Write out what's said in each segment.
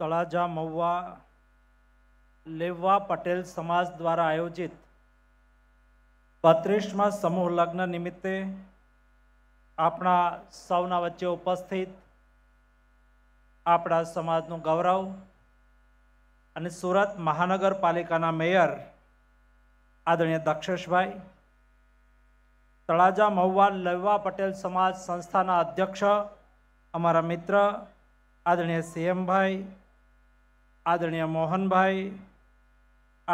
તળાજા મહુવા લેવા પટેલ સમાજ દ્વારા આયોજિત બત્રીસમાં સમૂહ લગ્ન નિમિત્તે આપણા સૌના વચ્ચે ઉપસ્થિત આપણા સમાજનું ગૌરવ અને સુરત મહાનગરપાલિકાના મેયર આદરણીય દક્ષેશભાઈ તળાજા મહુવા લેવા પટેલ સમાજ સંસ્થાના અધ્યક્ષ અમારા મિત્ર આદરણીય સીએમભાઈ આદરણીય મોહનભાઈ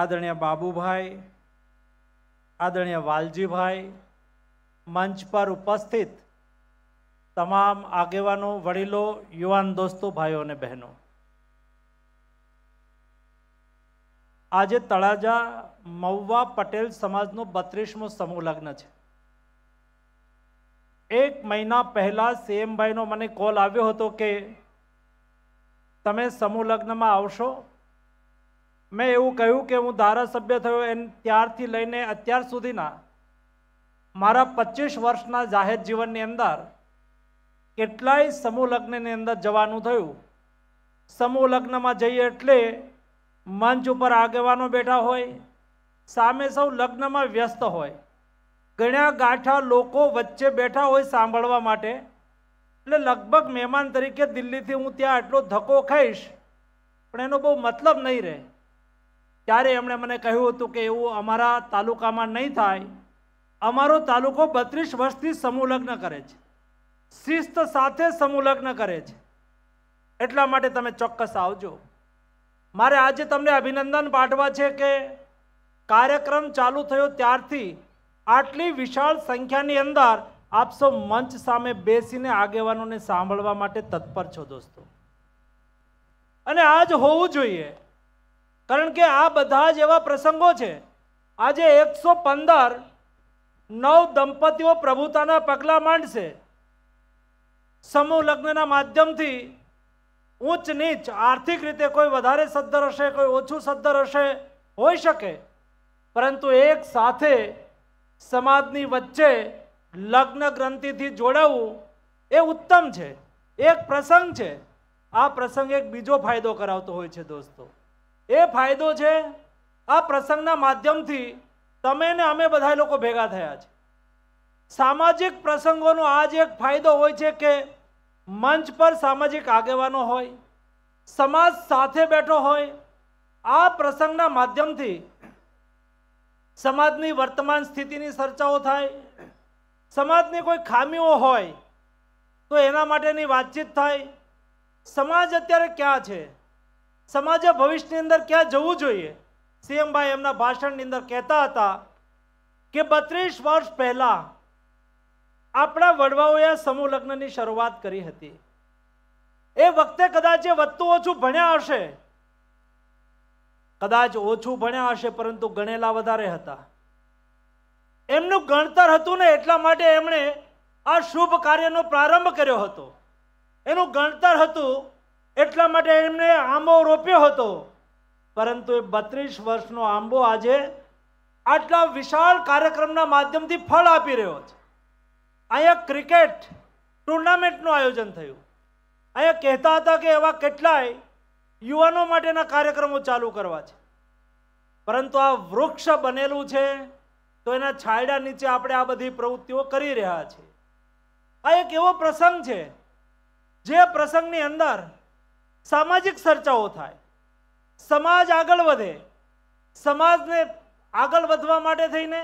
આદરણીય બાબુભાઈ આદરણીય વાલજીભાઈ મંચ પર ઉપસ્થિત તમામ આગેવાનો વડીલો યુવાન દોસ્તો ભાઈઓ અને બહેનો આજે તળાજા મહુવા પટેલ સમાજનું બત્રીસમું સમૂહ લગ્ન છે એક મહિના પહેલાં સીએમભાઈનો મને કોલ આવ્યો હતો કે તમે સમૂહ લગ્નમાં આવશો મેં એવું કહ્યું કે હું ધારાસભ્ય થયો એમ ત્યારથી લઈને અત્યાર સુધીના મારા પચીસ વર્ષના જાહેર જીવનની અંદર કેટલાય સમૂહ લગ્નની અંદર જવાનું થયું સમૂહ લગ્નમાં જઈએ એટલે મંચ ઉપર આગેવાનો બેઠા હોય સામે સૌ લગ્નમાં વ્યસ્ત હોય ગણ્યા ગાંઠા લોકો વચ્ચે બેઠા હોય સાંભળવા માટે એટલે લગભગ મહેમાન તરીકે દિલ્હીથી હું ત્યાં આટલો ધક્કો ખાઈશ પણ એનો બહુ મતલબ નહીં રહે ત્યારે એમણે મને કહ્યું હતું કે એવું અમારા તાલુકામાં નહીં થાય અમારો તાલુકો બત્રીસ વર્ષથી સમૂહલગ્ન કરે છે શિસ્ત સાથે સમૂહલગ્ન કરે છે એટલા માટે તમે ચોક્કસ આવજો મારે આજે તમને અભિનંદન પાઠવા છે કે કાર્યક્રમ ચાલુ થયો ત્યારથી આટલી વિશાળ સંખ્યાની અંદર આપ સૌ મંચ સામે બેસીને આગેવાનોને સાંભળવા માટે તત્પર છો દોસ્તો અને આજ હોવું જોઈએ કારણ કે આ બધા જ એવા પ્રસંગો છે આજે એકસો પંદર નવ દંપતીઓ પ્રભુતાના પગલાં માંડશે સમૂહ લગ્નના માધ્યમથી ઊંચ નીચ આર્થિક રીતે કોઈ વધારે સદ્ધર હશે કોઈ ઓછું સદ્ધર હશે હોઈ શકે પરંતુ એક સાથે સમાજની વચ્ચે લગ્ન ગ્રંથિથી જોડાવવું એ ઉત્તમ છે એક પ્રસંગ છે આ પ્રસંગ એક બીજો ફાયદો કરાવતો હોય છે દોસ્તો એ ફાયદો છે આ પ્રસંગના માધ્યમથી તમે ને અમે બધા લોકો ભેગા થયા છે સામાજિક પ્રસંગોનો આ જ એક ફાયદો હોય છે કે મંચ પર સામાજિક આગેવાનો હોય સમાજ સાથે બેઠો હોય આ પ્રસંગના માધ્યમથી સમાજની વર્તમાન સ્થિતિની ચર્ચાઓ થાય સમાજની કોઈ ખામીઓ હોય તો એના માટેની વાતચીત થાય સમાજ અત્યારે ક્યાં છે સમાજે ભવિષ્યની અંદર ક્યાં જવું જોઈએ સીએમભાઈ એમના ભાષણની અંદર કહેતા હતા કે બત્રીસ વર્ષ પહેલાં આપણા વડવાઓએ સમૂહ લગ્નની શરૂઆત કરી હતી એ વખતે કદાચ એ વધતું ઓછું ભણ્યા હશે કદાચ ઓછું ભણ્યા હશે પરંતુ ગણેલા વધારે હતા એમનું ગણતર હતું ને એટલા માટે એમણે આ શુભ કાર્યનો પ્રારંભ કર્યો હતો એનું ગણતર હતું એટલા માટે એમણે આંબો રોપ્યો હતો પરંતુ એ બત્રીસ વર્ષનો આંબો આજે આટલા વિશાળ કાર્યક્રમના માધ્યમથી ફળ આપી રહ્યો છે અહીંયા ક્રિકેટ ટુર્નામેન્ટનું આયોજન થયું અહીંયા કહેતા હતા કે એવા કેટલાય યુવાનો માટેના કાર્યક્રમો ચાલુ કરવા છે પરંતુ આ વૃક્ષ બનેલું છે તો એના છાયડા નીચે આપણે આ બધી પ્રવૃત્તિઓ કરી રહ્યા છીએ આ એક એવો પ્રસંગ છે જે પ્રસંગની અંદર સામાજિક ચર્ચાઓ થાય સમાજ આગળ વધે સમાજને આગળ વધવા માટે થઈને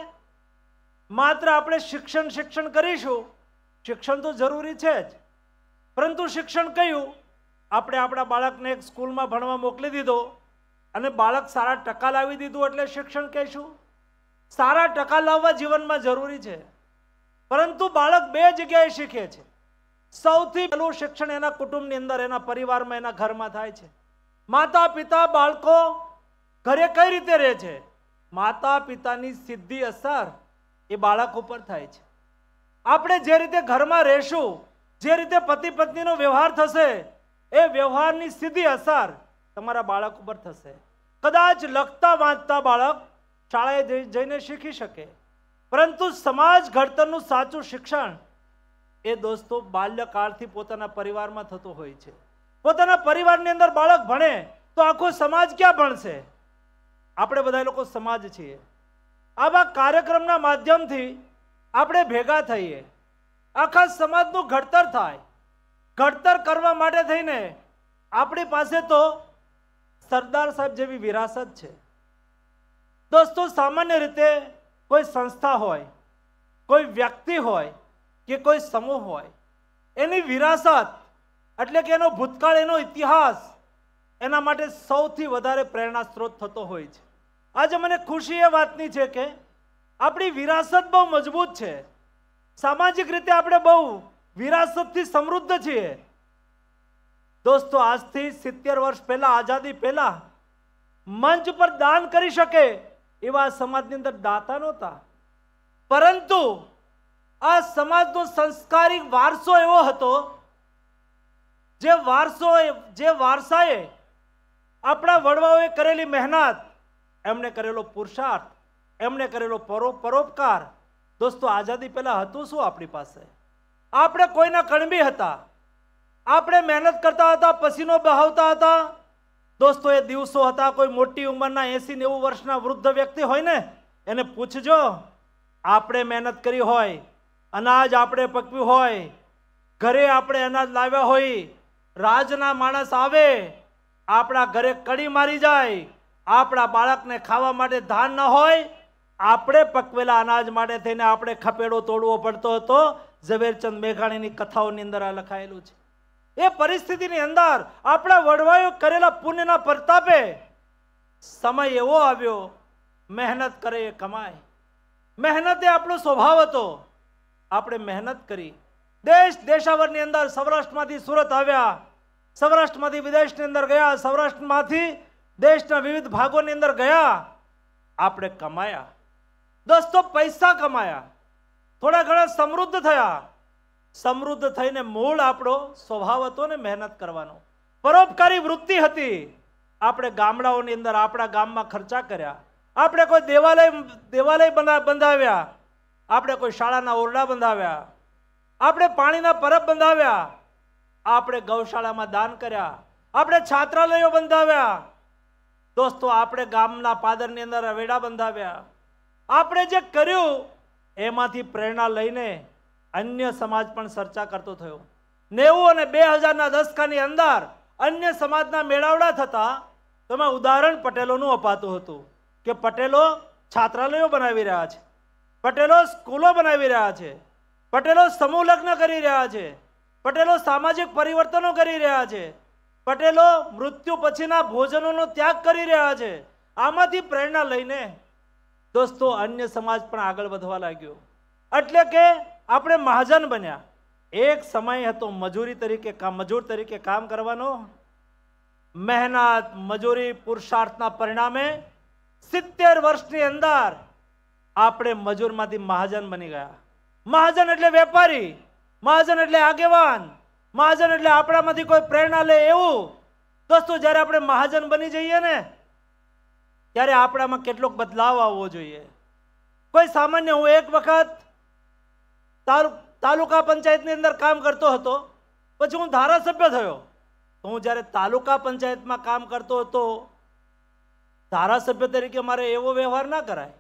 માત્ર આપણે શિક્ષણ શિક્ષણ કરીશું શિક્ષણ તો જરૂરી છે જ પરંતુ શિક્ષણ કયું આપણે આપણા બાળકને એક સ્કૂલમાં ભણવા મોકલી દીધો અને બાળક સારા ટકા લાવી દીધું એટલે શિક્ષણ કહીશું સારા ટકા લાવવા જીવનમાં જરૂરી છે પરંતુ બાળક બે જગ્યાએ શીખે છે સૌથી પહેલું શિક્ષણ એના કુટુંબની અંદર એના પરિવારમાં એના ઘરમાં થાય છે માતા પિતા બાળકો ઘરે કઈ રીતે રહે છે માતા પિતાની સીધી અસર એ બાળક ઉપર થાય છે આપણે જે રીતે ઘરમાં રહેશું જે રીતે પતિ પત્નીનો વ્યવહાર થશે એ વ્યવહારની સીધી અસર તમારા બાળક ઉપર થશે કદાચ લખતા વાંચતા બાળક શાળાએ જઈને શીખી શકે પરંતુ સમાજ ઘડતરનું સાચું શિક્ષણ એ દોસ્તો બાલ્યકાળથી પોતાના પરિવારમાં થતું હોય છે પોતાના પરિવારની અંદર બાળક ભણે તો આખો સમાજ ક્યાં ભણશે આપણે બધા લોકો સમાજ છીએ આવા કાર્યક્રમના માધ્યમથી આપણે ભેગા થઈએ આખા સમાજનું ઘડતર થાય ઘડતર કરવા માટે થઈને આપણી પાસે તો સરદાર સાહેબ જેવી વિરાસત છે દોસ્તો સામાન્ય રીતે કોઈ સંસ્થા હોય કોઈ વ્યક્તિ હોય કે કોઈ સમૂહ હોય એની વિરાસત એટલે કે એનો ભૂતકાળ એનો ઇતિહાસ એના માટે સૌથી વધારે પ્રેરણા સ્ત્રોત થતો હોય છે આજે મને ખુશી એ વાતની છે કે આપણી વિરાસત બહુ મજબૂત છે સામાજિક રીતે આપણે બહુ વિરાસતથી સમૃદ્ધ છીએ દોસ્તો આજથી સિત્તેર વર્ષ પહેલાં આઝાદી પહેલાં મંચ પર દાન કરી શકે એવા સમાજની અંદર દાતા નહોતા પરંતુ આ સમાજનો સંસ્કારિક વારસો એવો હતો જે વારસો જે વારસાએ આપણા વડવાઓએ કરેલી મહેનત એમણે કરેલો પુરુષાર્થ એમણે કરેલો પરો પરોપકાર દોસ્તો આઝાદી પહેલાં હતું શું આપણી પાસે આપણે કોઈના કણબી હતા આપણે મહેનત કરતા હતા પસીનો બહાવતા હતા દોસ્તો એ દિવસો હતા કોઈ મોટી ઉંમરના એસી નેવું વર્ષના વૃદ્ધ વ્યક્તિ હોય ને એને પૂછજો આપણે મહેનત કરી હોય અનાજ આપણે પકવ્યું હોય ઘરે આપણે અનાજ લાવ્યા હોય રાજના માણસ આવે આપણા ઘરે કડી મારી જાય આપણા બાળકને ખાવા માટે ધાન ન હોય આપણે પકવેલા અનાજ માટે થઈને આપણે ખપેડો તોડવો પડતો હતો ઝવેરચંદ મેઘાણીની કથાઓની અંદર આ લખાયેલું છે એ પરિસ્થિતિની અંદર આપણા વડવાયો કરેલા પુણ્યના પ્રતાપે સમય એવો આવ્યો મહેનત કરે એ કમાય મહેનત એ આપણો સ્વભાવ હતો આપણે મહેનત કરી દેશ દેશાવરની અંદર સૌરાષ્ટ્રમાંથી સુરત આવ્યા સૌરાષ્ટ્રમાંથી વિદેશની અંદર ગયા સૌરાષ્ટ્રમાંથી દેશના વિવિધ ભાગોની અંદર ગયા આપણે કમાયા દોસ્તો પૈસા કમાયા થોડા ઘણા સમૃદ્ધ થયા સમૃદ્ધ થઈને મૂળ આપણો સ્વભાવ હતો ને મહેનત કરવાનો પરોપકારી વૃત્તિ હતી આપણે ગામડાઓની અંદર આપણા ગામમાં ખર્ચા કર્યા આપણે કોઈ દેવાલય દેવાલય બંધાવ્યા આપણે કોઈ શાળાના ઓરડા બંધાવ્યા આપણે પાણીના પરબ બંધાવ્યા આપણે ગૌશાળામાં દાન કર્યા આપણે છાત્રાલયો બંધાવ્યા દોસ્તો આપણે ગામના પાદરની અંદર અવેડા બંધાવ્યા આપણે જે કર્યું એમાંથી પ્રેરણા લઈને અન્ય સમાજ પણ ચર્ચા કરતો થયો નેવું અને બે હજારના દસકાની અંદર અન્ય સમાજના મેળાવડા થતાં તેમાં ઉદાહરણ પટેલોનું અપાતું હતું કે પટેલો છાત્રાલયો બનાવી રહ્યા છે પટેલો સ્કૂલો બનાવી રહ્યા છે પટેલો સમૂહ લગ્ન કરી રહ્યા છે પટેલો સામાજિક પરિવર્તનો કરી રહ્યા છે પટેલો મૃત્યુ પછીના ભોજનોનો ત્યાગ કરી રહ્યા છે આમાંથી પ્રેરણા લઈને દોસ્તો અન્ય સમાજ પણ આગળ વધવા લાગ્યો એટલે કે આપણે મહાજન બન્યા એક સમય હતો મજૂરી તરીકે મજૂર તરીકે કામ કરવાનો મહેનત મજૂરી પુરુષાર્થના પરિણામે સિત્તેર વર્ષની અંદર આપણે મજૂરમાંથી મહાજન બની ગયા મહાજન એટલે વેપારી મહાજન એટલે આગેવાન મહાજન એટલે આપણામાંથી કોઈ પ્રેરણા લે એવું દોસ્તો જ્યારે આપણે મહાજન બની જઈએ ને ત્યારે આપણામાં કેટલોક બદલાવ આવવો જોઈએ કોઈ સામાન્ય હું એક વખત તાલુકા પંચાયતની અંદર કામ કરતો હતો પછી હું ધારાસભ્ય થયો તો હું જ્યારે તાલુકા પંચાયતમાં કામ કરતો હતો ધારાસભ્ય તરીકે મારે એવો વ્યવહાર ના કરાય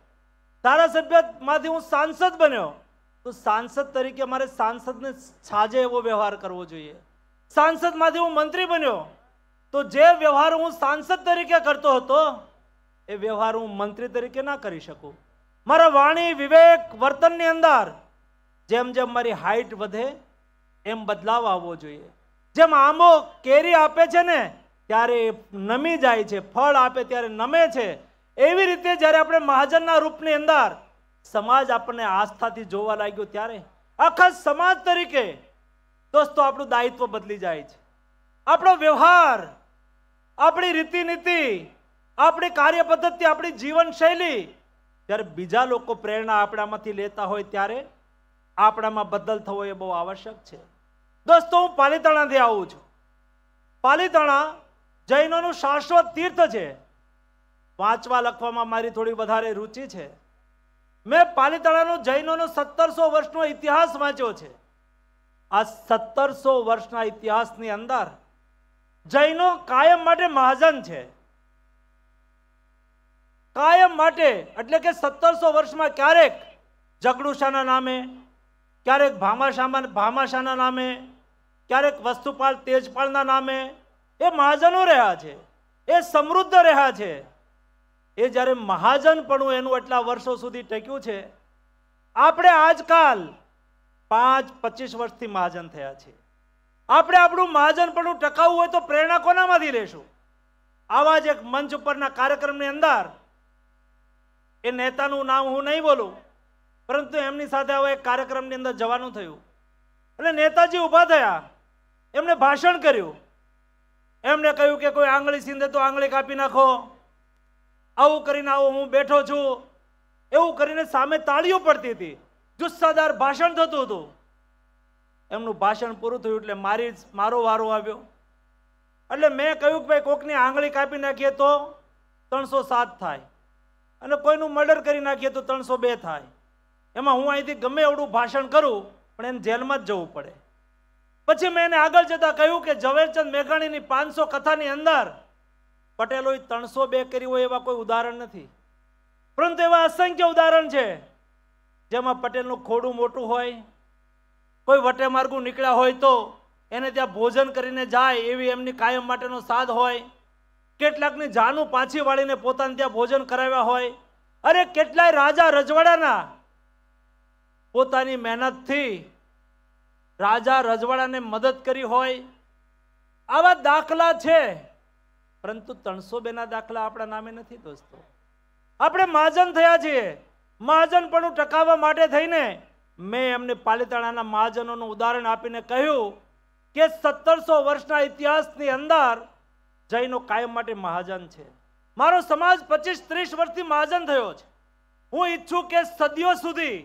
ધારાસભ્યમાંથી હું સાંસદ બન્યો તો સાંસદ તરીકે મારે સાંસદને છાજે એવો વ્યવહાર કરવો જોઈએ સાંસદમાંથી હું મંત્રી બન્યો તો જે વ્યવહાર હું સાંસદ તરીકે કરતો હતો એ વ્યવહાર હું મંત્રી તરીકે ના કરી શકું મારા વાણી વિવેક વર્તનની અંદર જેમ જેમ મારી હાઇટ વધે એમ બદલાવ આવવો જોઈએ જેમ આંબો કેરી આપે છે ને ત્યારે એ નમી જાય છે ફળ આપે ત્યારે નમે છે એવી રીતે જ્યારે આપણે મહાજનના રૂપની અંદર સમાજ આપણને આસ્થાથી જોવા લાગ્યો ત્યારે આખા સમાજ તરીકે દોસ્તો આપણું દાયિત્વ બદલી જાય છે આપણો વ્યવહાર આપણી રીતિનીતિ આપણી કાર્ય પદ્ધતિ આપણી જીવનશૈલી જ્યારે બીજા લોકો પ્રેરણા આપણામાંથી લેતા હોય ત્યારે આપણામાં બદલ થવો એ બહુ આવશ્યક છે દોસ્તો હું પાલીતાણાથી આવું છું પાલીતાણા જૈનોનું શાશ્વત તીર્થ છે વાંચવા લખવામાં મારી થોડી વધારે રુચિ છે મેં પાલીતાણાનો જૈનોનો સત્તરસો વર્ષનો ઇતિહાસ વાંચ્યો છે આ સત્તરસો વર્ષના ઇતિહાસની અંદર જૈનો કાયમ માટે મહાજન છે કાયમ માટે એટલે કે સત્તરસો વર્ષમાં ક્યારેક જગડુશાના નામે ક્યારેક ભામાશામાં ભામાશાના નામે ક્યારેક વસ્તુપાલ તેજપાલના નામે એ મહાજનો રહ્યા છે એ સમૃદ્ધ રહ્યા છે એ જ્યારે મહાજનપણું એનું એટલા વર્ષો સુધી ટક્યું છે આપણે આજકાલ પાંચ પચીસ વર્ષથી મહાજન થયા છે આપણે આપણું મહાજનપણું ટકાવવું હોય તો પ્રેરણા કોનામાંથી લેશું આવા જ એક મંચ ઉપરના કાર્યક્રમની અંદર એ નેતાનું નામ હું નહીં બોલું પરંતુ એમની સાથે આવો એક કાર્યક્રમની અંદર જવાનું થયું એટલે નેતાજી ઊભા થયા એમણે ભાષણ કર્યું એમણે કહ્યું કે કોઈ આંગળી સીંધે તો આંગળી કાપી નાખો આવું કરીને આવો હું બેઠો છું એવું કરીને સામે તાળીઓ પડતી હતી જુસ્સાદાર ભાષણ થતું હતું એમનું ભાષણ પૂરું થયું એટલે મારી મારો વારો આવ્યો એટલે મેં કહ્યું કે ભાઈ કોકની આંગળી કાપી નાખીએ તો ત્રણસો સાત થાય અને કોઈનું મર્ડર કરી નાખીએ તો ત્રણસો બે થાય એમાં હું અહીંથી ગમે એવડું ભાષણ કરું પણ એને જેલમાં જ જવું પડે પછી મેં એને આગળ જતાં કહ્યું કે ઝવેરચંદ મેઘાણીની પાંચસો કથાની અંદર પટેલોએ ત્રણસો બે કરી હોય એવા કોઈ ઉદાહરણ નથી પરંતુ એવા અસંખ્ય ઉદાહરણ છે જેમાં પટેલનું ખોડું મોટું હોય કોઈ વટે માર્ગું નીકળ્યા હોય તો એને ત્યાં ભોજન કરીને જાય એવી એમની કાયમ માટેનો સાદ હોય કેટલાકની જાનું પાછી વાળીને પોતાને ત્યાં ભોજન કરાવ્યા હોય અરે કેટલાય રાજા રજવાડાના પોતાની મહેનતથી રાજા રજવાડાને મદદ કરી હોય આવા દાખલા છે પરંતુ ત્રણસો બેના દાખલા આપણા નામે નથી દોસ્તો આપણે મહાજન થયા છીએ મહાજન પણ ટકાવવા માટે થઈને મેં એમને પાલિતાણાના મહાજનોનું ઉદાહરણ આપીને કહ્યું કે સત્તરસો વર્ષના ઇતિહાસની અંદર જૈનો કાયમ માટે મહાજન છે મારો સમાજ પચીસ ત્રીસ વર્ષથી મહાજન થયો છે હું ઈચ્છું કે સદીઓ સુધી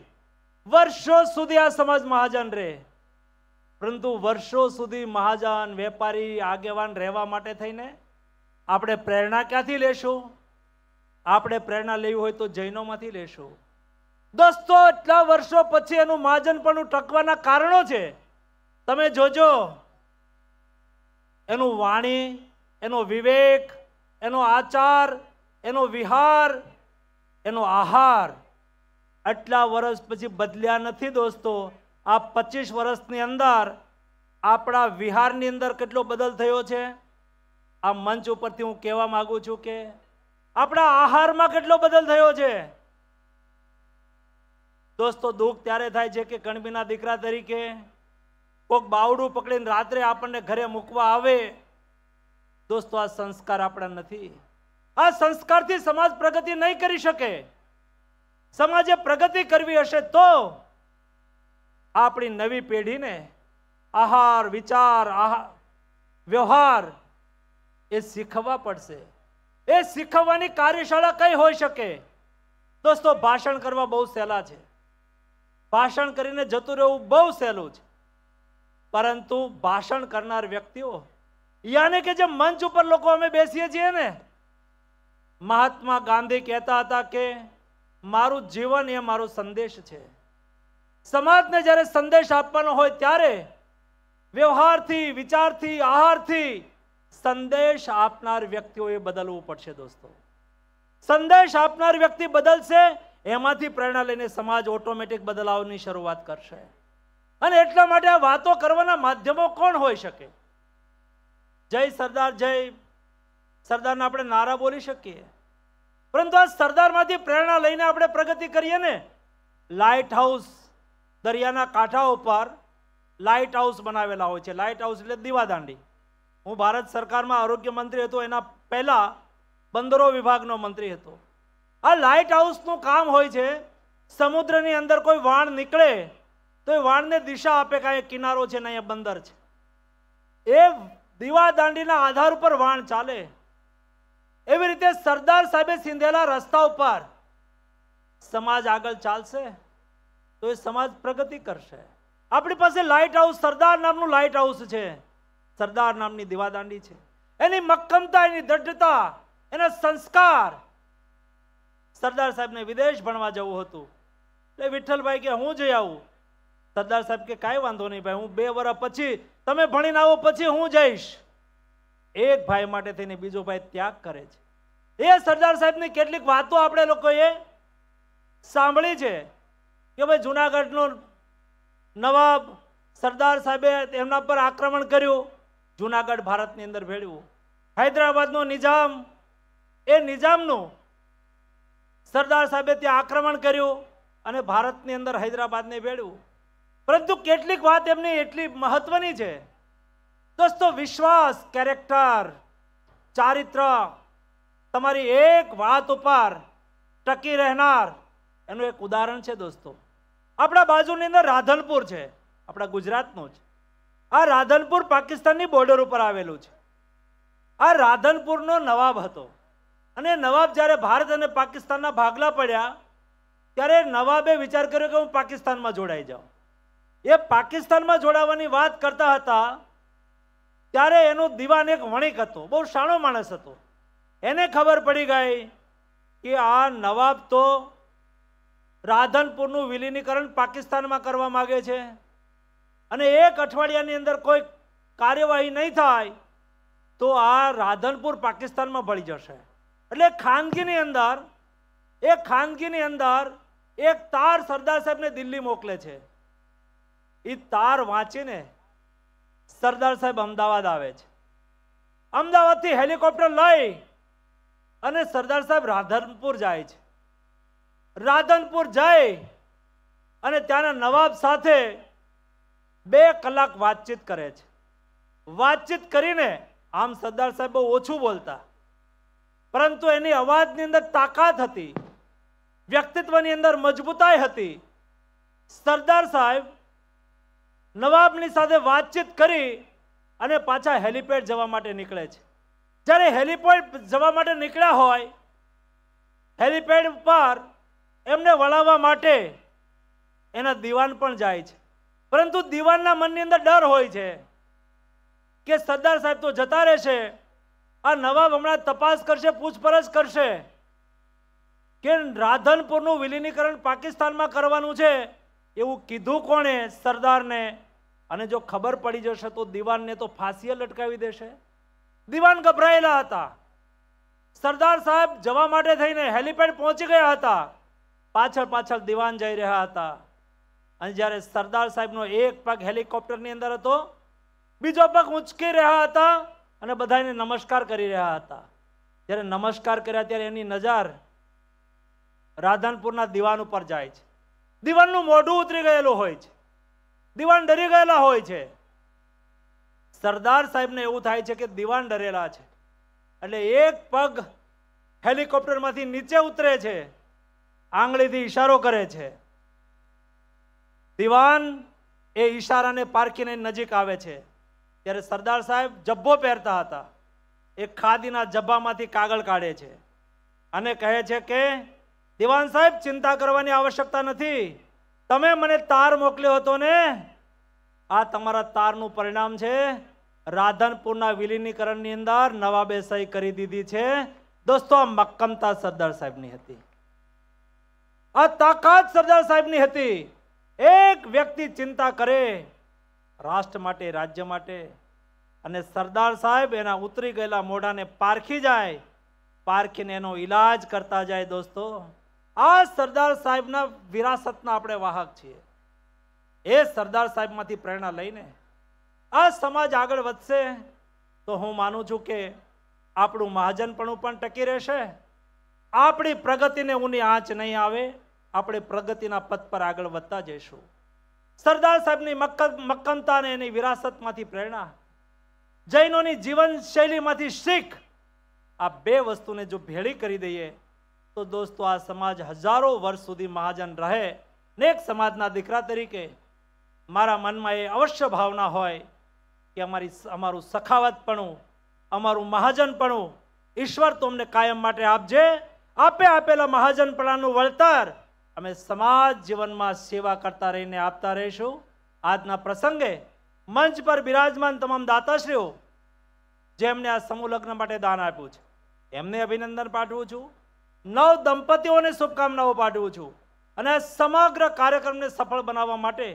વર્ષો સુધી આ સમાજ મહાજન રહે પરંતુ વર્ષો સુધી મહાજન વેપારી આગેવાન રહેવા માટે થઈને આપણે પ્રેરણા ક્યાંથી લેશું આપણે પ્રેરણા લેવી હોય તો જૈનોમાંથી લેશું દોસ્તો એટલા વર્ષો પછી એનું મહાજન પણ ટકવાના કારણો છે તમે જોજો એનું વાણી એનો વિવેક એનો આચાર એનો વિહાર એનો આહાર આટલા વર્ષ પછી બદલ્યા નથી દોસ્તો આ પચીસ વર્ષની અંદર આપણા વિહારની અંદર કેટલો બદલ થયો છે આ મંચ ઉપરથી હું કહેવા માગું છું કે આપણા આહારમાં કેટલો બદલ થયો છે દોસ્તો દુઃખ ત્યારે થાય છે કે કણબીના દીકરા તરીકે કોઈક બાવડું પકડીને રાત્રે આપણને ઘરે મૂકવા આવે દોસ્તો આ સંસ્કાર આપણા નથી આ સંસ્કારથી સમાજ પ્રગતિ નહીં કરી શકે સમાજે પ્રગતિ કરવી હશે તો આપણી નવી પેઢીને આહાર વિચાર આહાર વ્યવહાર એ શીખવવા પડશે એ શીખવવાની કાર્યશાળા કઈ હોઈ શકે દોસ્તો ભાષણ કરવા બહુ સહેલા છે ભાષણ કરીને જતું રહેવું બહુ સહેલું છે પરંતુ ભાષણ કરનાર વ્યક્તિઓ યાને કે જે મંચ ઉપર લોકો અમે બેસીએ છીએ ને મહાત્મા ગાંધી કહેતા હતા કે મારું જીવન એ મારો સંદેશ છે સમાજને જ્યારે સંદેશ આપવાનો હોય ત્યારે વ્યવહારથી વિચારથી આહારથી સંદેશ આપનાર વ્યક્તિઓએ બદલવું પડશે દોસ્તો સંદેશ આપનાર વ્યક્તિ બદલશે એમાંથી પ્રેરણા લઈને સમાજ ઓટોમેટિક બદલાવની શરૂઆત કરશે અને એટલા માટે આ વાતો કરવાના માધ્યમો કોણ હોઈ શકે જય સરદાર જય સરદારને આપણે નારા બોલી શકીએ પરંતુ આ સરદારમાંથી પ્રેરણા લઈને આપણે પ્રગતિ કરીએ ને લાઇટ હાઉસ દરિયાના કાંઠા ઉપર લાઇટ હાઉસ બનાવેલા હોય છે લાઇટ હાઉસ એટલે દીવાદાંડી હું ભારત સરકારમાં આરોગ્ય મંત્રી હતો એના પહેલાં બંદરો વિભાગનો મંત્રી હતો આ લાઇટ હાઉસનું કામ હોય છે સમુદ્રની અંદર કોઈ વાણ નીકળે તો એ વાણને દિશા આપે કાંઈ કિનારો છે ને અહીંયા બંદર છે એ દીવાદાંડીના આધાર ઉપર વાણ ચાલે એવી રીતે સરદાર સાહેબે સિંધેલા રસ્તા ઉપર સમાજ આગળ ચાલશે તો એ સમાજ પ્રગતિ કરશે આપણી પાસે લાઇટ હાઉસ સરદાર નામનું લાઇટ હાઉસ છે સરદાર નામની દીવાદાંડી છે એની મક્કમતા એની દ્રઢતા એના સંસ્કાર સરદાર સાહેબને વિદેશ ભણવા જવું હતું એટલે વિઠ્ઠલભાઈ કે હું જઈ આવું સરદાર સાહેબ કે કાંઈ વાંધો નહીં ભાઈ હું બે વર્ષ પછી તમે ભણીને આવો પછી હું જઈશ એક ભાઈ માટે થઈને બીજો ભાઈ ત્યાગ કરે છે એ સરદાર સાહેબની કેટલીક વાતો આપણે લોકોએ સાંભળી છે કે ભાઈ જુનાગઢનો નવાબ સરદાર સાહેબે એમના પર આક્રમણ કર્યું જુનાગઢ ભારતની અંદર ભેળવ્યું હૈદરાબાદનો નિઝામ એ નિઝામનું સરદાર સાહેબે ત્યાં આક્રમણ કર્યું અને ભારતની અંદર હૈદરાબાદને ભેળવ્યું પરંતુ કેટલીક વાત એમની એટલી મહત્વની છે દોસ્તો વિશ્વાસ કેરેક્ટર ચારિત્ર તમારી એક વાત ઉપર ટકી રહેનાર એનું એક ઉદાહરણ છે દોસ્તો આપણા બાજુની અંદર રાધનપુર છે આપણા ગુજરાતનું જ આ રાધનપુર પાકિસ્તાનની બોર્ડર ઉપર આવેલું છે આ રાધનપુરનો નવાબ હતો અને નવાબ જ્યારે ભારત અને પાકિસ્તાનના ભાગલા પડ્યા ત્યારે નવાબે વિચાર કર્યો કે હું પાકિસ્તાનમાં જોડાઈ જાઉં એ પાકિસ્તાનમાં જોડાવાની વાત કરતા હતા ત્યારે એનો દિવાન એક વણિક હતો બહુ શાણો માણસ હતો એને ખબર પડી ગઈ કે આ નવાબ તો રાધનપુરનું વિલીનીકરણ પાકિસ્તાનમાં કરવા માગે છે અને એક અઠવાડિયાની અંદર કોઈ કાર્યવાહી નહીં થાય તો આ રાધનપુર પાકિસ્તાનમાં ભળી જશે એટલે ખાનગીની અંદર એ ખાનગીની અંદર એક તાર સરદાર સાહેબને દિલ્હી મોકલે છે એ તાર વાંચીને સરદાર સાહેબ અમદાવાદ આવે છે અમદાવાદથી હેલિકોપ્ટર લઈ અને સરદાર સાહેબ રાધનપુર જાય છે રાધનપુર જઈ અને ત્યાંના નવાબ સાથે બે કલાક વાતચીત કરે છે વાતચીત કરીને આમ સરદાર સાહેબ બહુ ઓછું બોલતા પરંતુ એની અવાજની અંદર તાકાત હતી વ્યક્તિત્વની અંદર મજબૂતાઈ હતી સરદાર સાહેબ નવાબની સાથે વાતચીત કરી અને પાછા હેલિપેડ જવા માટે નીકળે છે જ્યારે હેલિપેડ જવા માટે નીકળ્યા હોય હેલિપેડ પર એમને વળાવવા માટે એના દિવાન પણ જાય છે પરંતુ દિવાનના મનની અંદર ડર હોય છે કે સરદાર સાહેબ તો જતા રહેશે આ નવાબ હમણાં તપાસ કરશે પૂછપરછ કરશે કે રાધનપુરનું વિલીનીકરણ પાકિસ્તાનમાં કરવાનું છે એવું કીધું કોણે સરદારને અને જો ખબર પડી જશે તો દિવાનને તો ફાંસીએ લટકાવી દેશે દિવાન ગભરાયેલા હતા સરદાર સાહેબ જવા માટે થઈને હેલિપેડ પહોંચી ગયા હતા પાછળ પાછળ દિવાન જઈ રહ્યા હતા અને જ્યારે સરદાર સાહેબનો એક પગ હેલિકોપ્ટરની અંદર હતો બીજો પગ ઉંચકી રહ્યા હતા અને બધાને નમસ્કાર કરી રહ્યા હતા જ્યારે નમસ્કાર કર્યા ત્યારે એની નજાર રાધનપુરના દિવાન ઉપર જાય છે દિવાનનું મોઢું ઉતરી ગયેલું હોય છે દિવાન ડરી ગયેલા હોય છે સરદાર સાહેબને એવું થાય છે કે દિવાન ડરેલા છે એટલે એક પગ હેલિકોપ્ટરમાંથી નીચે ઉતરે છે આંગળીથી ઈશારો કરે છે દિવાન એ ઈશારાને પારખીને નજીક આવે છે ત્યારે સરદાર સાહેબ જબ્બો પહેરતા હતા એ ખાદીના જબ્બામાંથી કાગળ કાઢે છે અને કહે છે કે દિવાન સાહેબ ચિંતા કરવાની આવશ્યકતા નથી તમે મને તાર મોકલ્યો હતો ને આ તમારા તારનું પરિણામ છે રાધનપુરના વિલીનીકરણની અંદર નવાબે સહી કરી દીધી છે દોસ્તો આ મક્કમતા સરદાર સાહેબની હતી આ તાકાત સરદાર સાહેબની હતી એક વ્યક્તિ ચિંતા કરે રાષ્ટ્ર માટે રાજ્ય માટે અને સરદાર સાહેબ એના ઉતરી ગયેલા મોઢાને પારખી જાય પારખીને એનો ઈલાજ કરતા જાય દોસ્તો આ સરદાર સાહેબના વિરાસતના આપણે વાહક છીએ એ સરદાર સાહેબમાંથી પ્રેરણા લઈને આ સમાજ આગળ વધશે તો હું માનું છું કે આપણું મહાજનપણું પણ ટકી રહેશે આપણી પ્રગતિને ઊની આંચ નહીં આવે આપણે પ્રગતિના પથ પર આગળ વધતા જઈશું સરદાર સાહેબની મક્કમતા અને એની વિરાસતમાંથી પ્રેરણા જૈનોની જીવનશૈલીમાંથી શીખ આ બે વસ્તુને જો ભેળી કરી દઈએ તો દોસ્તો આ સમાજ હજારો વર્ષ સુધી મહાજન રહે ને એક સમાજના દીકરા તરીકે મારા મનમાં એ અવશ્ય ભાવના હોય કે અમારી અમારું સખાવતપણું અમારું મહાજનપણું ઈશ્વર તમને કાયમ માટે આપજે આપે આપેલા મહાજનપણાનું વળતર અમે સમાજ જીવનમાં સેવા કરતા રહીને આપતા રહીશું આજના પ્રસંગે મંચ પર બિરાજમાન તમામ દાતાશ્રીઓ જેમને આ સમૂહ લગ્ન માટે દાન આપ્યું છે એમને અભિનંદન પાઠવું છું નવ દંપતીઓને શુભકામનાઓ પાઠવું છું અને સમગ્ર કાર્યક્રમને સફળ બનાવવા માટે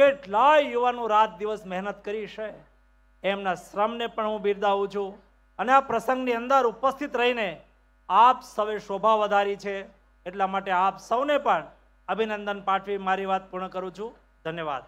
કેટલાય યુવાનો રાત દિવસ મહેનત કરી છે એમના શ્રમને પણ હું બિરદાવું છું અને આ પ્રસંગની અંદર ઉપસ્થિત રહીને આપ સૌએ શોભા વધારી છે એટલા માટે આપ સૌને પણ અભિનંદન પાઠવી મારી વાત પૂર્ણ કરું છું ધન્યવાદ